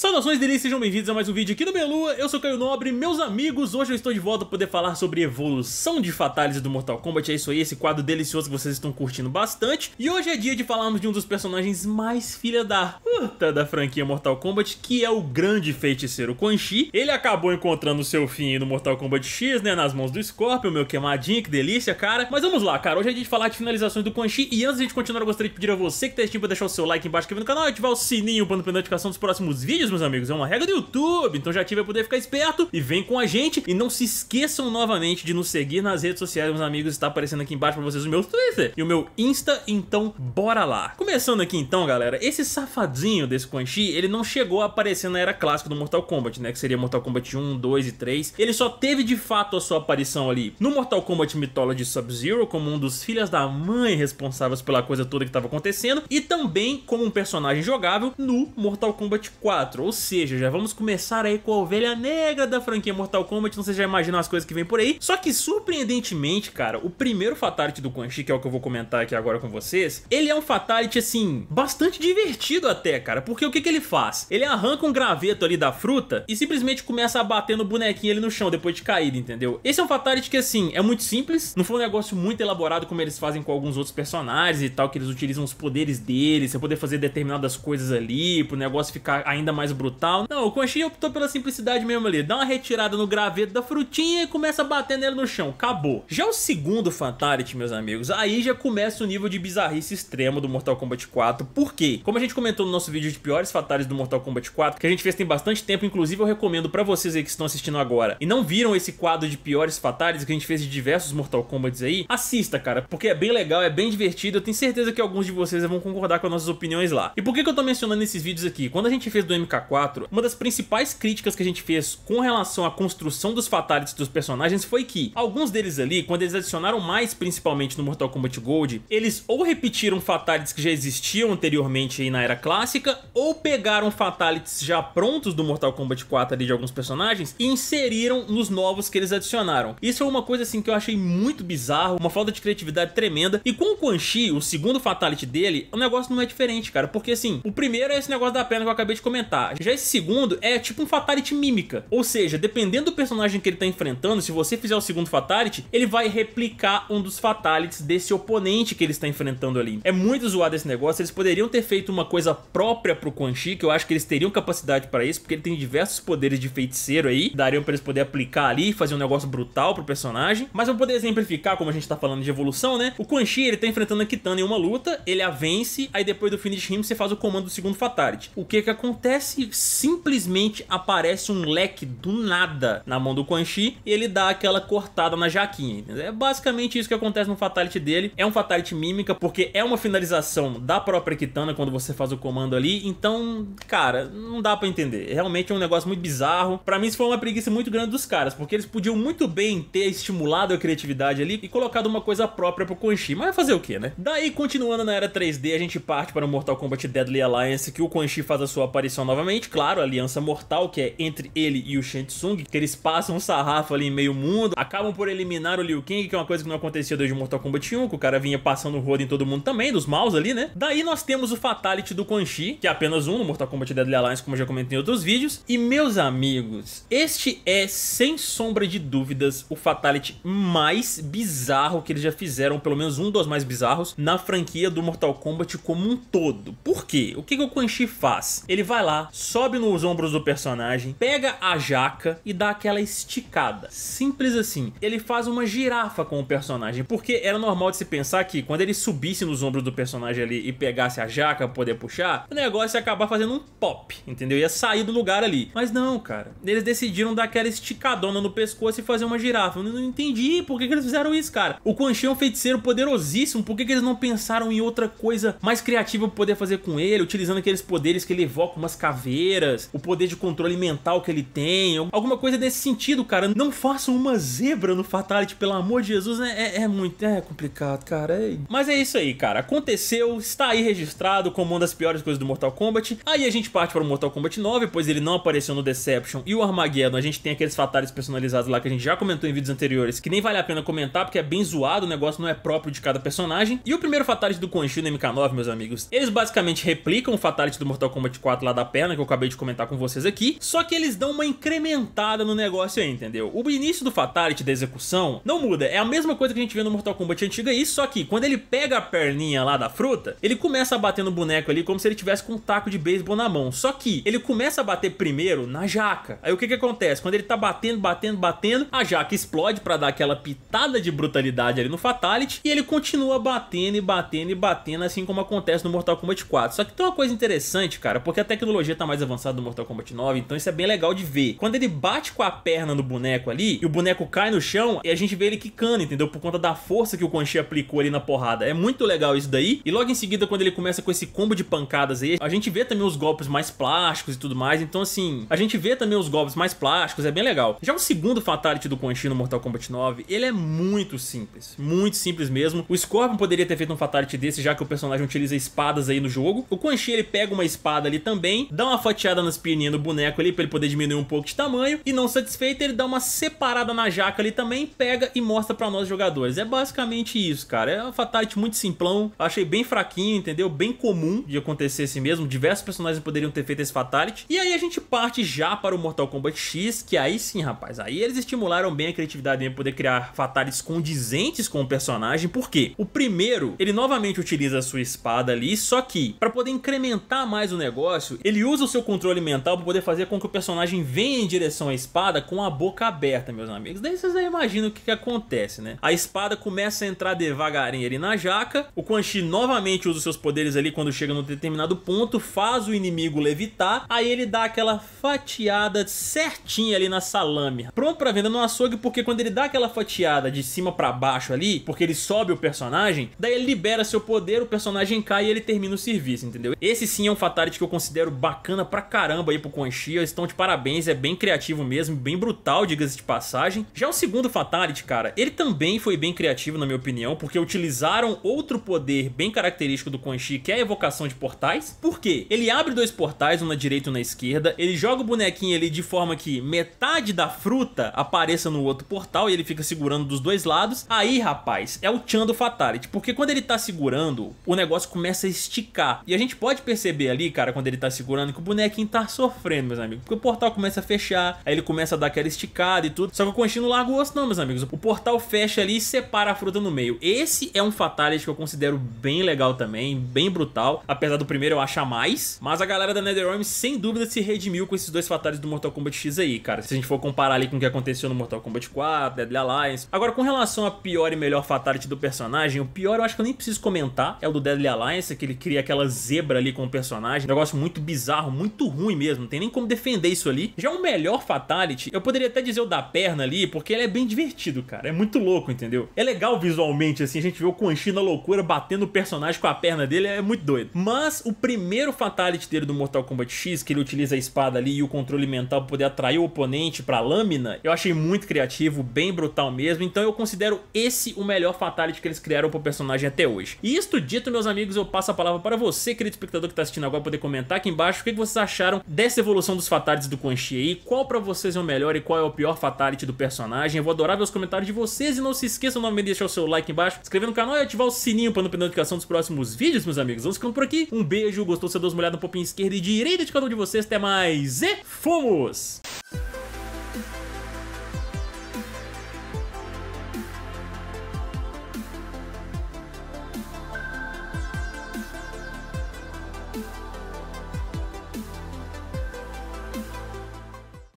Saudações delícias, sejam bem-vindos a mais um vídeo aqui do Melua, eu sou Caio Nobre, meus amigos, hoje eu estou de volta para poder falar sobre evolução de Fatalities do Mortal Kombat, é isso aí, esse quadro delicioso que vocês estão curtindo bastante, e hoje é dia de falarmos de um dos personagens mais filha da puta da franquia Mortal Kombat, que é o grande feiticeiro Quan Chi, ele acabou encontrando seu fim no Mortal Kombat X, né, nas mãos do Scorpion, meu queimadinho, que delícia, cara, mas vamos lá, cara, hoje é dia de falar de finalizações do Quan Chi, e antes de a gente continuar, eu gostaria de pedir a você que tá assistindo para deixar o seu like embaixo aqui no canal e ativar o sininho para não perder a notificação dos próximos vídeos, vídeos, meus amigos, é uma regra do YouTube, então já ative pra poder ficar esperto e vem com a gente. E não se esqueçam novamente de nos seguir nas redes sociais, meus amigos, está aparecendo aqui embaixo para vocês o meu Twitter e o meu Insta, então bora lá. Começando aqui então, galera, esse safadinho desse Quan Chi, ele não chegou a aparecer na era clássica do Mortal Kombat, né, que seria Mortal Kombat 1, 2 e 3. Ele só teve de fato a sua aparição ali no Mortal Kombat Mythology Sub-Zero como um dos filhos da mãe responsáveis pela coisa toda que estava acontecendo e também como um personagem jogável no Mortal Kombat 4. 4. Ou seja, já vamos começar aí com a ovelha negra da franquia Mortal Kombat, sei se já imaginam as coisas que vem por aí. Só que, surpreendentemente, cara, o primeiro Fatality do Quan Chi, que é o que eu vou comentar aqui agora com vocês, ele é um Fatality, assim, bastante divertido até, cara, porque o que, que ele faz? Ele arranca um graveto ali da fruta e simplesmente começa a bater no bonequinho ali no chão depois de caído, entendeu? Esse é um Fatality que, assim, é muito simples, não foi um negócio muito elaborado como eles fazem com alguns outros personagens e tal, que eles utilizam os poderes deles, você poder fazer determinadas coisas ali, pro negócio ficar ainda mais brutal. Não, o Quan Chi optou pela simplicidade mesmo ali. Dá uma retirada no graveto da frutinha e começa a bater nele no chão. Acabou. Já o segundo Fatality, meus amigos, aí já começa o nível de bizarrice extremo do Mortal Kombat 4. Por quê? Como a gente comentou no nosso vídeo de piores fatalities do Mortal Kombat 4, que a gente fez tem bastante tempo, inclusive eu recomendo pra vocês aí que estão assistindo agora e não viram esse quadro de piores fatalities que a gente fez de diversos Mortal Kombats aí, assista, cara, porque é bem legal, é bem divertido, eu tenho certeza que alguns de vocês vão concordar com as nossas opiniões lá. E por que, que eu tô mencionando esses vídeos aqui? Quando a gente fez do MK MK4, uma das principais críticas que a gente fez com relação à construção dos fatalities dos personagens foi que alguns deles ali, quando eles adicionaram mais, principalmente no Mortal Kombat Gold, eles ou repetiram fatalities que já existiam anteriormente aí na era clássica, ou pegaram fatalities já prontos do Mortal Kombat 4 ali de alguns personagens e inseriram nos novos que eles adicionaram. Isso foi uma coisa assim que eu achei muito bizarro, uma falta de criatividade tremenda. E com o Quan Chi, o segundo fatality dele, o negócio não é diferente, cara, porque assim, o primeiro é esse negócio da perna que eu acabei de comentar matar. Tá. Já esse segundo é tipo um fatality mímica, ou seja, dependendo do personagem que ele tá enfrentando, se você fizer o segundo fatality, ele vai replicar um dos fatalities desse oponente que ele está enfrentando ali. É muito zoado esse negócio, eles poderiam ter feito uma coisa própria pro Quan Chi, que eu acho que eles teriam capacidade para isso, porque ele tem diversos poderes de feiticeiro aí, dariam para eles poder aplicar ali, fazer um negócio brutal pro personagem, mas eu poder exemplificar, como a gente tá falando de evolução, né? O Quan Chi, ele tá enfrentando a Kitana em uma luta, ele a vence, aí depois do finish him você faz o comando do segundo fatality. O que que acontece? parece simplesmente aparece um leque do nada na mão do Quan Chi e ele dá aquela cortada na jaquinha. Entendeu? É basicamente isso que acontece no Fatality dele. É um Fatality mímica, porque é uma finalização da própria Kitana quando você faz o comando ali. Então, cara, não dá para entender. Realmente é um negócio muito bizarro. Para mim, isso foi uma preguiça muito grande dos caras, porque eles podiam muito bem ter estimulado a criatividade ali e colocado uma coisa própria pro Quan Chi. Mas fazer o que, né? Daí, continuando na era 3D, a gente parte para o Mortal Kombat Deadly Alliance, que o Quan Chi faz a sua aparição novamente Novamente, claro, a aliança mortal que é entre ele e o Shansung, que eles passam um sarrafo ali em meio mundo, acabam por eliminar o Liu Kang, que é uma coisa que não acontecia desde Mortal Kombat 1, que o cara vinha passando o rodo em todo mundo também, dos maus ali, né? Daí nós temos o Fatality do Quan Chi, que é apenas um no Mortal Kombat Deadly Alliance, como eu já comentei em outros vídeos. E meus amigos, este é, sem sombra de dúvidas, o Fatality mais bizarro que eles já fizeram, pelo menos um dos mais bizarros, na franquia do Mortal Kombat como um todo. Por quê? O que, que o Quan Chi faz? Ele vai lá, sobe nos ombros do personagem, pega a jaca e dá aquela esticada. Simples assim. Ele faz uma girafa com o personagem, porque era normal de se pensar que quando ele subisse nos ombros do personagem ali e pegasse a jaca pra poder puxar, o negócio ia acabar fazendo um pop, entendeu? Ia sair do lugar ali. Mas não, cara. Eles decidiram dar aquela esticadona no pescoço e fazer uma girafa. Eu não entendi por que, que eles fizeram isso, cara. O Quan Chi é um feiticeiro poderosíssimo, por que, que eles não pensaram em outra coisa mais criativa pra poder fazer com ele, utilizando aqueles poderes que ele evoca umas cavernas caveiras, o poder de controle mental que ele tem, alguma coisa nesse sentido, cara. Não façam uma zebra no Fatality, pelo amor de Jesus, né? É, é muito é complicado, cara. É... Mas é isso aí, cara. Aconteceu, está aí registrado como uma das piores coisas do Mortal Kombat. Aí a gente parte para o Mortal Kombat 9, pois ele não apareceu no Deception e o Armageddon. A gente tem aqueles Fatalities personalizados lá que a gente já comentou em vídeos anteriores, que nem vale a pena comentar, porque é bem zoado, o negócio não é próprio de cada personagem. E o primeiro Fatality do Conchil no MK9, meus amigos, eles basicamente replicam o Fatality do Mortal Kombat 4 lá da perna, que eu acabei de comentar com vocês aqui, só que eles dão uma incrementada no negócio aí, entendeu? O início do fatality da execução não muda, é a mesma coisa que a gente vê no Mortal Kombat antiga aí, só que quando ele pega a perninha lá da fruta, ele começa a bater no boneco ali como se ele tivesse com um taco de beisebol na mão, só que ele começa a bater primeiro na jaca. Aí o que que acontece? Quando ele tá batendo, batendo, batendo, a jaca explode pra dar aquela pitada de brutalidade ali no fatality e ele continua batendo e batendo e batendo assim como acontece no Mortal Kombat 4. Só que tem uma coisa interessante, cara, porque a tecnologia tecnologia tá mais avançada do Mortal Kombat 9, então isso é bem legal de ver. Quando ele bate com a perna no boneco ali, e o boneco cai no chão, e a gente vê ele quicando, entendeu? Por conta da força que o Conchi aplicou ali na porrada. É muito legal isso daí. E logo em seguida, quando ele começa com esse combo de pancadas aí, a gente vê também os golpes mais plásticos e tudo mais. Então, assim, a gente vê também os golpes mais plásticos, é bem legal. Já o segundo Fatality do Conchi no Mortal Kombat 9, ele é muito simples. Muito simples mesmo. O Scorpion poderia ter feito um Fatality desse, já que o personagem utiliza espadas aí no jogo. O Quan Chi, ele pega uma espada ali também, dá uma fatiada nas perninhas do boneco ali pra ele poder diminuir um pouco de tamanho. E não satisfeito, ele dá uma separada na jaca ali também, pega e mostra pra nós jogadores. É basicamente isso, cara. É um Fatality muito simplão. Achei bem fraquinho, entendeu? Bem comum de acontecer assim mesmo. Diversos personagens poderiam ter feito esse Fatality. E aí a gente parte já para o Mortal Kombat X, que aí sim, rapaz. Aí eles estimularam bem a criatividade em poder criar Fatalities condizentes com o personagem. Por quê? O primeiro, ele novamente utiliza a sua espada ali, só que para poder incrementar mais o negócio, ele usa o seu controle mental para poder fazer com que o personagem venha em direção à espada com a boca aberta, meus amigos. Daí vocês já imaginam o que, que acontece, né? A espada começa a entrar devagarinho ali na jaca. O Quan Chi novamente usa os seus poderes ali quando chega num determinado ponto, faz o inimigo levitar. Aí ele dá aquela fatiada certinha ali na salame. Pronto para venda no açougue, porque quando ele dá aquela fatiada de cima para baixo ali, porque ele sobe o personagem, daí ele libera seu poder, o personagem cai e ele termina o serviço, entendeu? Esse sim é um fatality que eu considero bacana bacana pra caramba aí pro Eles Estão de parabéns, é bem criativo mesmo, bem brutal, diga-se de passagem. Já o segundo Fatality, cara, ele também foi bem criativo, na minha opinião, porque utilizaram outro poder bem característico do Conchi, que é a evocação de portais. Por quê? Ele abre dois portais, um na direita e um na esquerda, ele joga o bonequinho ali de forma que metade da fruta apareça no outro portal e ele fica segurando dos dois lados. Aí, rapaz, é o Chan do Fatality, porque quando ele tá segurando, o negócio começa a esticar. E a gente pode perceber ali, cara, quando ele tá segurando, que o bonequinho tá sofrendo, meus amigos. Porque o portal começa a fechar, aí ele começa a dar aquela esticada e tudo. Só que o Conchino não larga o osso, não, meus amigos. O portal fecha ali e separa a fruta no meio. Esse é um fatality que eu considero bem legal também, bem brutal. Apesar do primeiro eu achar mais. Mas a galera da NetherRealm, sem dúvida, se redimiu com esses dois fatalities do Mortal Kombat X aí, cara. Se a gente for comparar ali com o que aconteceu no Mortal Kombat 4, Deadly Alliance. Agora, com relação a pior e melhor fatality do personagem, o pior eu acho que eu nem preciso comentar. É o do Deadly Alliance, que ele cria aquela zebra ali com o personagem. Um negócio muito bizarro bizarro, muito ruim mesmo, não tem nem como defender isso ali. Já o é melhor Fatality, eu poderia até dizer o da perna ali, porque ele é bem divertido, cara, é muito louco, entendeu? É legal visualmente, assim, a gente vê o Quan Chi na loucura batendo o personagem com a perna dele, é muito doido. Mas o primeiro Fatality dele do Mortal Kombat X, que ele utiliza a espada ali e o controle mental pra poder atrair o oponente pra lâmina, eu achei muito criativo, bem brutal mesmo, então eu considero esse o melhor Fatality que eles criaram pro personagem até hoje. E isto dito, meus amigos, eu passo a palavra para você, querido espectador que tá assistindo agora, poder comentar aqui embaixo que vocês acharam dessa evolução dos fatalities do Quan Chi aí, qual pra vocês é o melhor e qual é o pior fatality do personagem. Eu vou adorar ver os comentários de vocês e não se esqueçam novamente de deixar o seu like embaixo, inscrever no canal e ativar o sininho pra não perder notificação dos próximos vídeos, meus amigos. Vamos ficando por aqui. Um beijo, gostou, você deu uma olhada um pouquinho esquerda e direita de cada um de vocês. Até mais e fomos!